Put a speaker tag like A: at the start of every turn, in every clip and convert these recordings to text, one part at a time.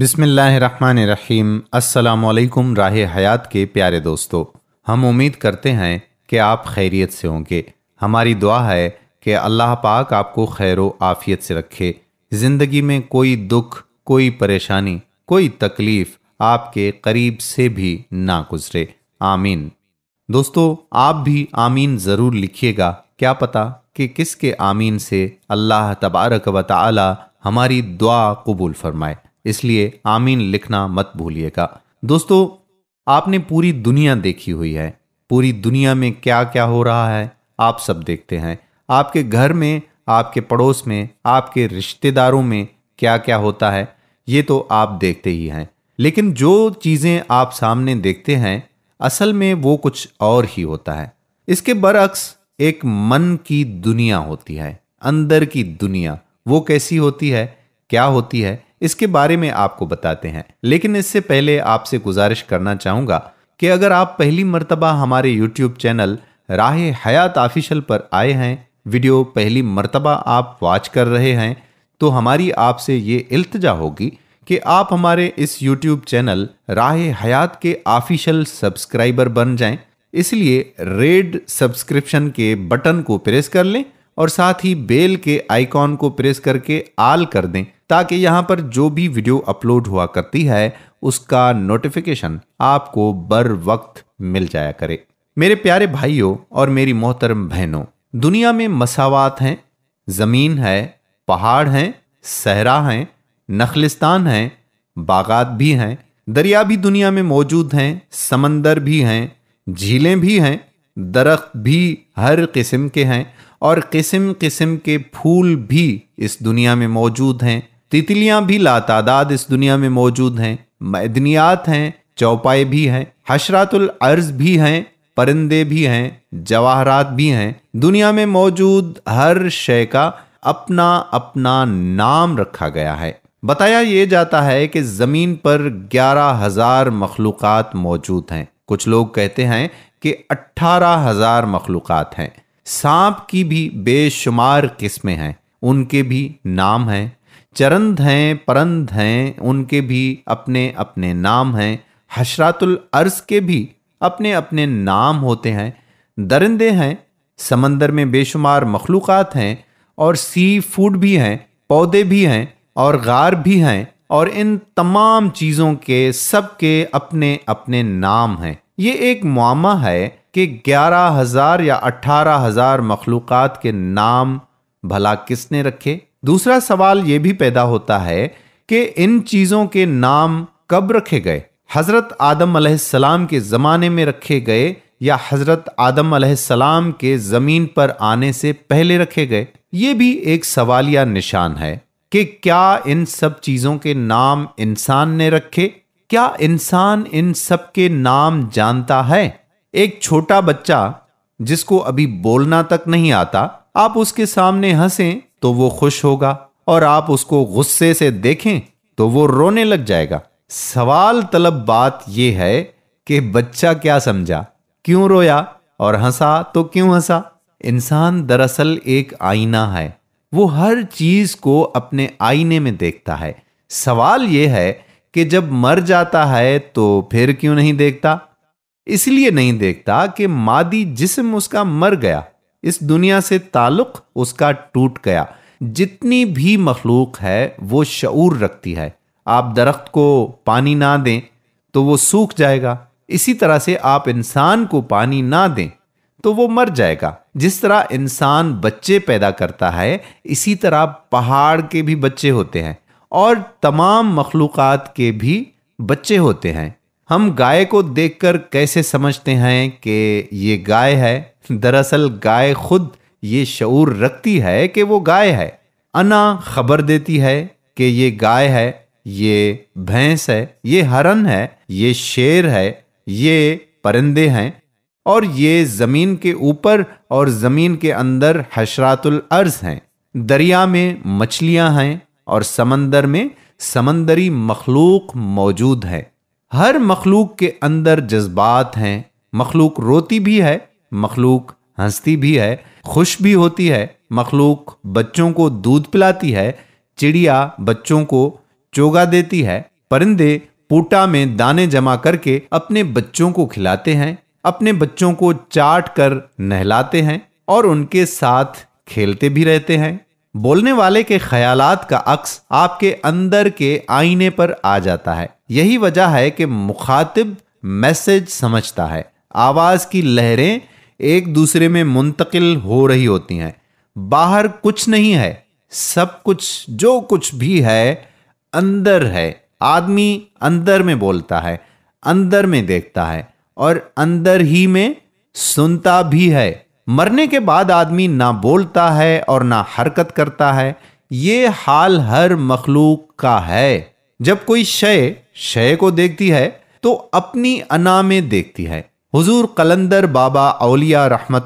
A: बिसमीम् अल्लाम राह हयात के प्यारे दोस्तों हम उम्मीद करते हैं कि आप खैरियत से होंगे हमारी दुआ है कि अल्लाह पाक आपको खैर आफियत से रखे ज़िंदगी में कोई दुख कोई परेशानी कोई तकलीफ़ आपके करीब से भी ना गुजरे आमीन दोस्तों आप भी आमीन ज़रूर लिखिएगा क्या पता कि किसके आमीन से अल्लाह तबारक व हमारी दुआ कबूल फरमाए इसलिए आमीन लिखना मत भूलिएगा दोस्तों आपने पूरी दुनिया देखी हुई है पूरी दुनिया में क्या क्या हो रहा है आप सब देखते हैं आपके घर में आपके पड़ोस में आपके रिश्तेदारों में क्या क्या होता है ये तो आप देखते ही हैं लेकिन जो चीज़ें आप सामने देखते हैं असल में वो कुछ और ही होता है इसके बरक्स एक मन की दुनिया होती है अंदर की दुनिया वो कैसी होती है क्या होती है इसके बारे में आपको बताते हैं लेकिन इससे पहले आपसे गुजारिश करना चाहूँगा कि अगर आप पहली मरतबा हमारे यूट्यूब चैनल राह हयात ऑफिशल पर आए हैं वीडियो पहली मरतबा आप वॉच कर रहे हैं तो हमारी आपसे ये इल्तजा होगी कि आप हमारे इस यूट्यूब चैनल राह हयात के ऑफिशियल सब्सक्राइबर बन जाएं इसलिए रेड सब्सक्रिप्शन के बटन को प्रेस कर लें और साथ ही बेल के आइकॉन को प्रेस करके आल कर दें ताकि यहाँ पर जो भी वीडियो अपलोड हुआ करती है उसका नोटिफिकेशन आपको बर वक्त मिल जाया करे मेरे प्यारे भाइयों और मेरी मोहतरम बहनों दुनिया में मसावत हैं ज़मीन है पहाड़ हैं सहरा हैं नखलिस्तान हैं बागात भी हैं दरिया भी दुनिया में मौजूद हैं समंदर भी हैं झीलें भी हैं दरख्त भी हर किस्म के हैं और किस्म किस्म के फूल भी इस दुनिया में मौजूद हैं तितलियां भी लातादाद इस दुनिया में मौजूद हैं मैदनियात हैं चौपाए भी हैं हशरातुल अर्ज भी हैं परिंदे भी हैं जवाहरात भी हैं दुनिया में मौजूद हर शय का अपना अपना नाम रखा गया है बताया ये जाता है कि ज़मीन पर ग्यारह हज़ार मखलूक़ात मौजूद हैं कुछ लोग कहते हैं कि अट्ठारह हज़ार मखलूक़ात हैं सांप की भी बेशुमार किस्में हैं उनके भी नाम हैं चरंद हैं परंद हैं उनके भी अपने अपने नाम हैं हशरातुल अर्स के भी अपने अपने नाम होते हैं दरिंदे हैं समंदर में बेशुमार मखलूक़ात हैं और सी फूड भी हैं पौधे भी हैं और गार भी हैं और इन तमाम चीज़ों के सब के अपने अपने नाम हैं ये एक मामा है कि ग्यारह हज़ार या अट्ठारह हज़ार मखलूक़ात के नाम भला किसने रखे दूसरा सवाल ये भी पैदा होता है कि इन चीज़ों के नाम कब रखे गए हज़रत आदम सलाम के ज़माने में रखे गए या हज़रत आदम सलाम के ज़मीन पर आने से पहले रखे गए ये भी एक सवाल या निशान है कि क्या इन सब चीज़ों के नाम इंसान ने रखे क्या इंसान इन सब के नाम जानता है एक छोटा बच्चा जिसको अभी बोलना तक नहीं आता आप उसके सामने हंसें तो वो खुश होगा और आप उसको गुस्से से देखें तो वो रोने लग जाएगा सवाल तलब बात यह है कि बच्चा क्या समझा क्यों रोया और हंसा तो क्यों हंसा इंसान दरअसल एक आईना है वो हर चीज को अपने आईने में देखता है सवाल यह है कि जब मर जाता है तो फिर क्यों नहीं देखता इसलिए नहीं देखता कि मादी जिस्म उसका मर गया इस दुनिया से ताल्लुक उसका टूट गया जितनी भी मखलूक है वो शूर रखती है आप दरख्त को पानी ना दें तो वो सूख जाएगा इसी तरह से आप इंसान को पानी ना दें तो वो मर जाएगा जिस तरह इंसान बच्चे पैदा करता है इसी तरह पहाड़ के भी बच्चे होते हैं और तमाम मखलूक के भी बच्चे होते हैं हम गाय को देखकर कैसे समझते हैं कि ये गाय है दरअसल गाय खुद ये शऊर रखती है कि वो गाय है अना खबर देती है कि ये गाय है ये भैंस है ये हरन है ये शेर है ये परिंदे हैं और ये ज़मीन के ऊपर और ज़मीन के अंदर हशरातुल अर्ज हैं दरिया में मछलियां हैं और समंदर में समंदरी मखलूक मौजूद हैं हर मखलूक के अंदर जज्बात हैं मखलूक रोती भी है मखलूक हंसती भी है खुश भी होती है मखलूक बच्चों को दूध पिलाती है चिड़िया बच्चों को चोगा देती है परिंदे पूटा में दाने जमा करके अपने बच्चों को खिलाते हैं अपने बच्चों को चाट कर नहलाते हैं और उनके साथ खेलते भी रहते हैं बोलने वाले के ख्यालात का अक्स आपके अंदर के आईने पर आ जाता है यही वजह है कि मुखातिब मैसेज समझता है आवाज की लहरें एक दूसरे में मुंतकिल हो रही होती हैं बाहर कुछ नहीं है सब कुछ जो कुछ भी है अंदर है आदमी अंदर में बोलता है अंदर में देखता है और अंदर ही में सुनता भी है मरने के बाद आदमी ना बोलता है और ना हरकत करता है ये हाल हर मखलूक का है जब कोई शय शय को देखती है तो अपनी अना में देखती है हुजूर कलंदर बाबा अलिया रहमत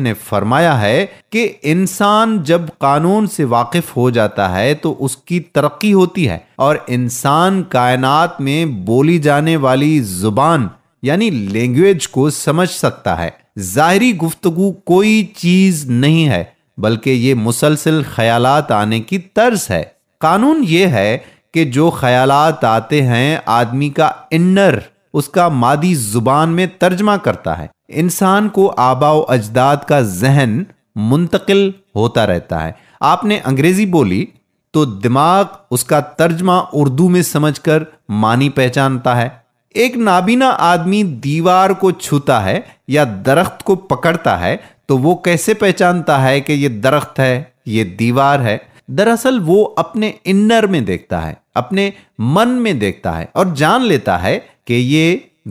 A: ने फरमाया है कि इंसान जब कानून से वाकिफ हो जाता है तो उसकी तरक्की होती है और इंसान कायनात में बोली जाने वाली जुबान यानी लैंग्वेज को समझ सकता है ज़ाहरी गुफ्तगु कोई चीज़ नहीं है बल्कि ये मुसलसिल ख्याल आने की तर्ज है कानून ये है कि जो ख्याल आते हैं आदमी का इन्नर उसका मादी जुबान में तर्जमा करता है इंसान को आबाओ अजदाद का जहन मुंतकिल होता रहता है आपने अंग्रेजी बोली तो दिमाग उसका तर्जमा उर्दू में समझकर मानी पहचानता है एक नाबीना आदमी दीवार को छूता है या दरख्त को पकड़ता है तो वो कैसे पहचानता है कि ये दरख्त है ये दीवार है दरअसल वो अपने इन्नर में देखता है अपने मन में देखता है और जान लेता है कि ये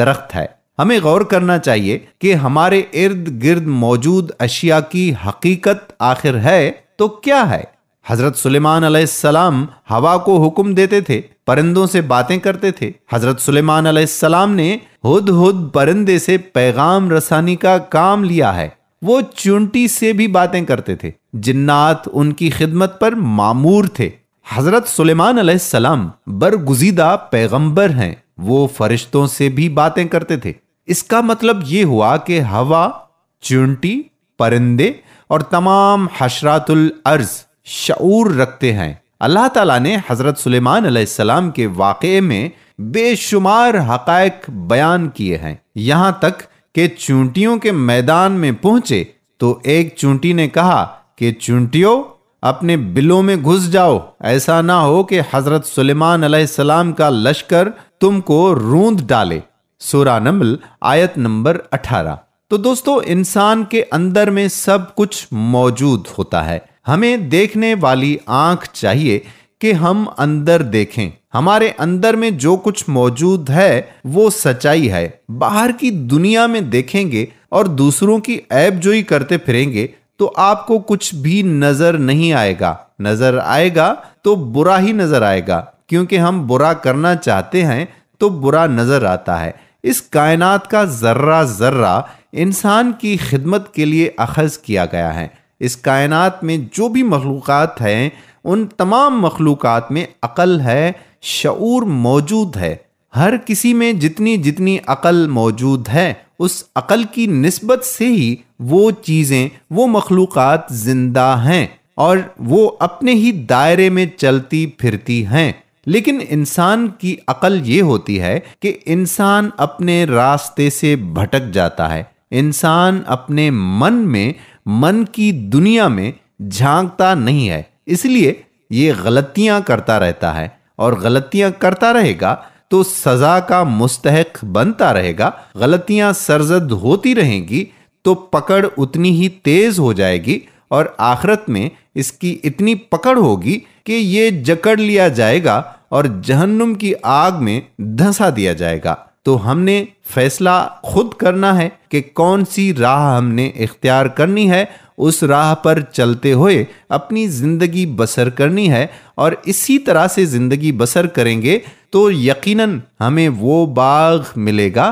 A: दरख्त है हमें गौर करना चाहिए कि हमारे इर्द गिर्द मौजूद अशिया की हकीकत आखिर है तो क्या है हजरत सुलेमान सलाम हवा को हुक्म देते थे परिंदों से बातें करते थे हजरत सुलेमान सलाम ने हुद हुद परिंदे से पैगाम रसानी का काम लिया है वो चुंटी से भी बातें करते थे जिन्नात उनकी खिदमत पर मामूर थे हजरत सुलेमान सलाम बरगुजीदा पैगंबर हैं वो फरिश्तों से भी बातें करते थे इसका मतलब ये हुआ कि हवा चुंटी परिंदे और तमाम हशरातुल अर्ज़ शूर रखते हैं अल्लाह ताला ने हज़रत सुलेमान सलाम के वाक में बेशुमार हक़ बयान किए हैं यहाँ तक कि चूंटियों के मैदान में पहुंचे तो एक चूंटी ने कहा कि चूंटियों अपने बिलों में घुस जाओ ऐसा ना हो कि हज़रत सुलेमान सलाम का लश्कर तुमको रूंद डाले सोरा नमल आयत नंबर 18 तो दोस्तों इंसान के अंदर में सब कुछ मौजूद होता है हमें देखने वाली आंख चाहिए कि हम अंदर देखें हमारे अंदर में जो कुछ मौजूद है वो सच्चाई है बाहर की दुनिया में देखेंगे और दूसरों की ऐप जोई करते फिरेंगे तो आपको कुछ भी नजर नहीं आएगा नजर आएगा तो बुरा ही नजर आएगा क्योंकि हम बुरा करना चाहते हैं तो बुरा नजर आता है इस कायनात का जर्रा जर्रा इंसान की खिदमत के लिए अखज किया गया है इस कायनात में जो भी मखलूक़ हैं उन तमाम मखलूक़ में अक़ल है शूर मौजूद है हर किसी में जितनी जितनी अक़ल मौजूद है उस अक़ल की नस्बत से ही वो चीज़ें वो मखलूक़ ज़िंदा हैं और वो अपने ही दायरे में चलती फिरती हैं लेकिन इंसान की अकल ये होती है कि इंसान अपने रास्ते से भटक जाता है इंसान अपने मन में मन की दुनिया में झांकता नहीं है इसलिए ये गलतियां करता रहता है और गलतियां करता रहेगा तो सजा का मुस्तहक बनता रहेगा गलतियां सरजद होती रहेंगी तो पकड़ उतनी ही तेज हो जाएगी और आखरत में इसकी इतनी पकड़ होगी कि ये जकड़ लिया जाएगा और जहन्नुम की आग में धंसा दिया जाएगा तो हमने फैसला खुद करना है कि कौन सी राह हमने इख्तियार करनी है उस राह पर चलते हुए अपनी ज़िंदगी बसर करनी है और इसी तरह से ज़िंदगी बसर करेंगे तो यकीनन हमें वो बाग मिलेगा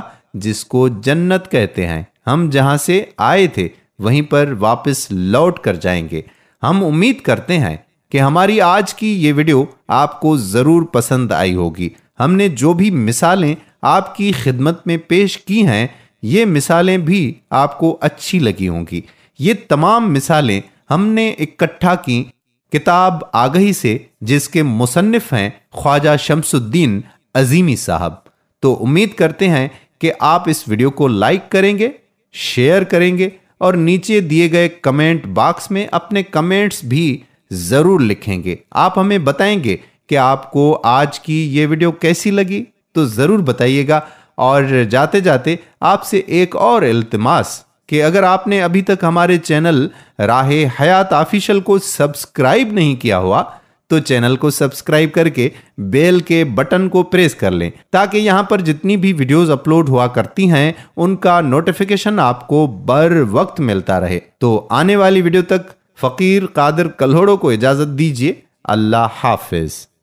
A: जिसको जन्नत कहते हैं हम जहाँ से आए थे वहीं पर वापस लौट कर जाएंगे हम उम्मीद करते हैं कि हमारी आज की ये वीडियो आपको ज़रूर पसंद आई होगी हमने जो भी मिसालें आपकी खिदमत में पेश की हैं ये मिसालें भी आपको अच्छी लगी होंगी ये तमाम मिसालें हमने इकट्ठा की किताब आगही से जिसके मुसनफ़ हैं ख्वाजा शमसुद्दीन अजीमी साहब तो उम्मीद करते हैं कि आप इस वीडियो को लाइक करेंगे शेयर करेंगे और नीचे दिए गए कमेंट बॉक्स में अपने कमेंट्स भी ज़रूर लिखेंगे आप हमें बताएंगे कि आपको आज की ये वीडियो कैसी लगी तो ज़रूर बताइएगा और जाते जाते आपसे एक और अल्तमास कि अगर आपने अभी तक हमारे चैनल राह हयात ऑफिशियल को सब्सक्राइब नहीं किया हुआ तो चैनल को सब्सक्राइब करके बेल के बटन को प्रेस कर लें ताकि यहाँ पर जितनी भी वीडियोस अपलोड हुआ करती हैं उनका नोटिफिकेशन आपको बर वक्त मिलता रहे तो आने वाली वीडियो तक फ़कीर कादर कल्होड़ों को इजाज़त दीजिए अल्लाह हाफिज़